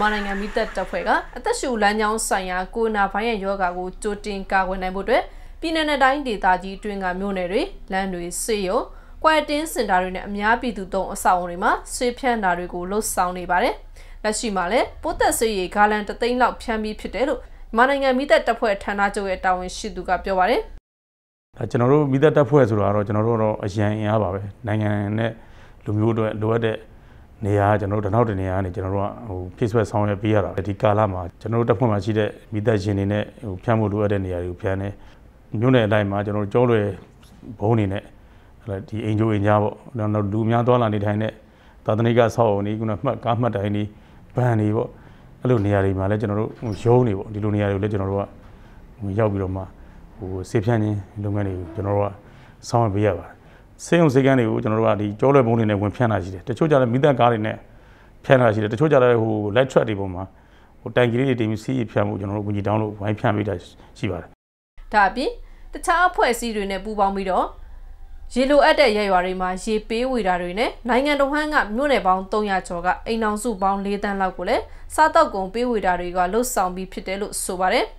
မြန်မာနိုင်ငံမိသက်တပ်ဖွဲ့ကအသက်ရှူလမ်းကြောင်းဆိုင်ရာကိုရိုနာဗိုင်းရပ်စ်ရောဂါကိုကြိုတင်ကာကွယ်နိုင်ဖို့အတွက်ပြည်내နဲ့တိုင်းဒေသကြီးတွင်ကမြို့နယ်တွေလမ်းတွေဆေးရုံကွာတင်စင်တာတွေနဲ့အများပြည်သူသုံးအဆောက်အုံတွေမှာဆွေးဖြန့်တာတွေကိုလှုပ်ဆောင်နေပါတယ်။လက်ရှိမှာလည်းပိုးသက်ဆွေရည်ဂါလန်တသိန်းလောက်ဖြန့်ပြီးဖြစ်တယ်လို့မြန်မာနိုင်ငံမိသက်တပ်ဖွဲ့ဌာနချုပ်ရဲ့တာဝန်ရှိသူကပြောပါတယ်။ဒါကျွန်တော်တို့မိသက်တပ်ဖွဲ့ဆိုတာကတော့ကျွန်တော်တို့တော့အရန်အားပါပဲ။နိုင်ငံနဲ့လူမျိုးအတွက်လိုအပ်တဲ့နေရာကျွန်တော်တို့တနောက်တနေရာကနေကျွန်တော်တို့ကဟို Facebook ဆောင်ရွက်ပေးရတာဒီကာလမှာကျွန်တော်တို့တပ်ဖွဲ့မှာရှိတဲ့မိသက်ရှင်တွေနဲ့ဟိုဖျက်မှုလိုအပ်တဲ့နေရာတွေကိုဖျက်နေမြို့နယ်အတိုင်းမှာကျွန်တော်တို့ကြောလွယ်ဘုံနေနဲ့ဒီအင်ဂျိုအင်ကြားပေါ့နောက်လူများသွားလာနေထိုင်တဲ့သာသနိကဆောက်အောင်ဒီကုနာမှတ်ကားမှတ်တိုင်းဒီဘန်တွေပေါ့အဲ့လိုနေရာတွေမှာလည်းကျွန်တော်တို့ရုံးနေပေါ့ဒီလိုနေရာတွေကိုလည်းကျွန်တော်တို့ကရောက်ပြီးတော့မှဟိုစေဖြန့်ခြင်းလုပ်ငန်းတွေကိုကျွန်တော်တို့ကဆောင်ရွက်ပေးရပါတယ်စေုံစေကန်းတွေကိုကျွန်တော်တို့ကဒီကြောလွယ်ပုံးတွေနဲ့ဝင်ဖြန့်တာရှိတယ်တချို့ကြလည်းမိသက်ကားတွေနဲ့ဖြန့်တာရှိတယ်တချို့ကြလည်းဟို light track တွေပုံမှာဟိုတိုင်ကြီးလေးတွေတင်ပြီးစီးဖြန့်မှုကျွန်တော်တို့ဝင်ကြီးတောင်းလို့ဝိုင်းဖြန့်ပေးတာရှိပါတယ်ဒါအပြင်တခြားအဖွဲ့အစည်းတွေနဲ့ပူးပေါင်းပြီးတော့ရေလိုအပ်တဲ့ရရွာတွေမှာရေပေးဝေတာတွေနဲ့နိုင်ငံတော်ဟန်းကမြို့နယ်ပေါင်း300ကျော်ကအိမ်အောင်စုပေါင်း၄တန်းလောက်ကိုလည်းစားတောက်ကုန်ပေးဝေတာတွေကလှုပ်ဆောင်ပြီးဖြစ်တယ်လို့ဆိုပါတယ်။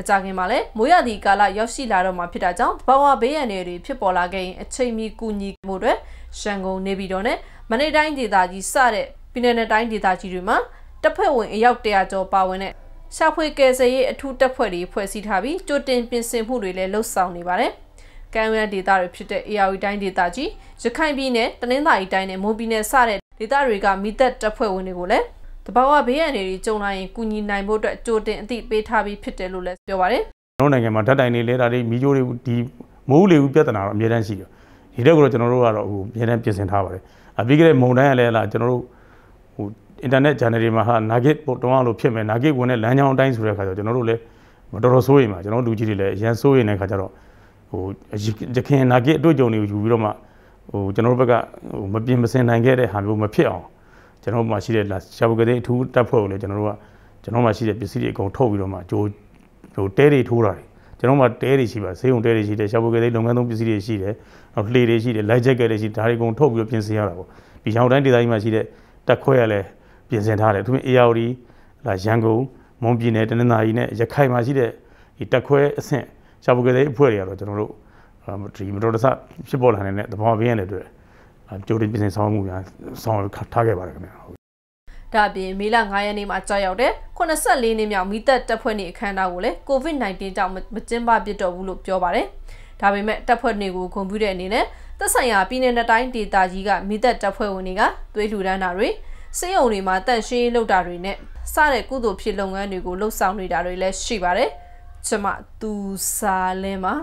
မကြခင်မှာလည်းမိုးရာသီကာလရောက်ရှိလာတော့မှာဖြစ်တာကြောင့်တဘာဝဘေးရန်တွေဖြစ်ပေါ်လာခဲ့ရင်အချိန်မီကူညီမှုတွေရန်ကုန်နေပြီးတော့ ਨੇ မနေ့တိုင်းဒေသကြီးစတဲ့ပြည်내နဲ့တိုင်းဒေသကြီးတွေမှာတပ်ဖွဲ့ဝင်အယောက်တရာကျော်ပါဝင်တဲ့ရှာဖွေကယ်ဆယ်ရေးအထူးတပ်ဖွဲ့တွေဖွဲ့စည်းထားပြီးကြိုတင် ပြင်ဆင်မှုတွေလည်းလှုပ်ဆောင်နေပါတယ်။ကံရံဒေသတွေဖြစ်တဲ့ AR တိုင်းဒေသကြီးရခိုင်ပြည်နယ်တနင်္သာရီတိုင်းနဲ့မွန်ပြည်နယ်စတဲ့ဒေသတွေကမိသက်တပ်ဖွဲ့ဝင်တွေကိုလည်းတဘာဝဘေးရန်တွေကြုံလာရင်ကူညီနိုင်ဖို့အတွက်ကြိုတင်အသိပေးထားပြီးဖြစ်တယ်လို့လည်းပြောပါတယ်ကျွန်တော်နိုင်ငံမှာဓာတ်တိုင်တွေလဲတာတွေမီးကြိုးတွေဒီမိုးလေဦးပြဿနာတော့အများတန်းရှိတယ်ဒီတော့ကတော့ကျွန်တော်တို့ကတော့ဟိုအများတန်းပြင်ဆင်ထားပါတယ်အပြီးကြတဲ့မုံတိုင်းကလည်းလာကျွန်တော်တို့ဟိုအင်တာနက် channel တွေမှာဟာ nugget ပုံတောင်းလို့ဖြစ်မယ် nugget ဝင်တဲ့လမ်းကြောင်းအတိုင်းဆိုတဲ့အခါကျတော့ကျွန်တော်တို့လည်းတော်တော်ဆိုးရိမ်ပါကျွန်တော်တို့လူကြီးတွေလည်းအရန်ဆိုးရိမ်တဲ့အခါကျတော့ဟိုရခင် nugget အတွေ့အကြုံတွေကိုယူပြီးတော့မှဟိုကျွန်တော်တို့ဘက်ကဟိုမပြင်မစင်နိုင်ခဲ့တဲ့ဟာမျိုးမဖြစ်အောင်ကျွန်တော်မှာရှိတဲ့ရှာပကတိအထူးတပ်ဖွဲ့ကိုလည်းကျွန်တော်တို့ကကျွန်တော်မှာရှိတဲ့ပစ္စည်းတွေအကုန်ထုတ်ပြီးတော့မှဂျိုးဟိုတဲတွေထိုးတာတွေကျွန်တော်မှာတဲတွေရှိပါဈေးုံတဲတွေရှိတယ်ရှာပကတိလုပ်ငန်းသုံးပစ္စည်းတွေရှိတယ်နောက်လှေတွေရှိတယ်လိုက်ဂျက်ကက်တွေရှိဒါတွေအကုန်ထုတ်ပြီးတော့ပြင်ဆင်ရတာပေါ့ဒီရောင်တိုင်းဒေသကြီးမှာရှိတဲ့တက်ခွဲရလဲပြင်ဆင်ထားတယ်အထူးအေယာဝတီလာရန်ကုန်မွန်ပြည်နယ်တနင်္သာရီနဲ့ရခိုင်မှာရှိတဲ့ဒီတက်ခွဲအဆင့်ရှာပကတိအဖွဲ့တွေကတော့ကျွန်တော်တို့ဒီမတော်တဆဖြစ်ပေါ်လာနေတဲ့သဘောဘေးရတဲ့အတွက်ကြိုတင်ပြင်ဆင်ဆောင်မှုများဆောင်ထားခဲ့ပါတယ်ခင်ဗျာဟုတ်ဒါအပြင်မေလ9ရက်နေ့မှာကြာရောက်တဲ့84နှစ်မြောက်မိသက်တပ်ဖွဲ့နေအခမ်းအနားကိုလည်း COVID-19 ကြောင့်မကျင်းပဖြစ်တော့ဘူးလို့ပြောပါတယ်။ဒါပေမဲ့တပ်ဖွဲ့တွေကိုဂုဏ်ပြုတဲ့အနေနဲ့သက်ဆိုင်ရာပြည်내နဲ့တိုင်းဒေသကြီးကမိသက်တပ်ဖွဲ့ဝင်တွေကသွေးလှူဒါန်းတာတွေစေယုံတွေမှာတန့်ရှင်းလုပ်တာတွေနဲ့စတဲ့ကုသိုလ်ဖြစ်လုပ်ငန်းတွေကိုလှုပ်ဆောင်နေတာတွေလည်းရှိပါတယ်။ကျွန်မသူစာလင်းပါ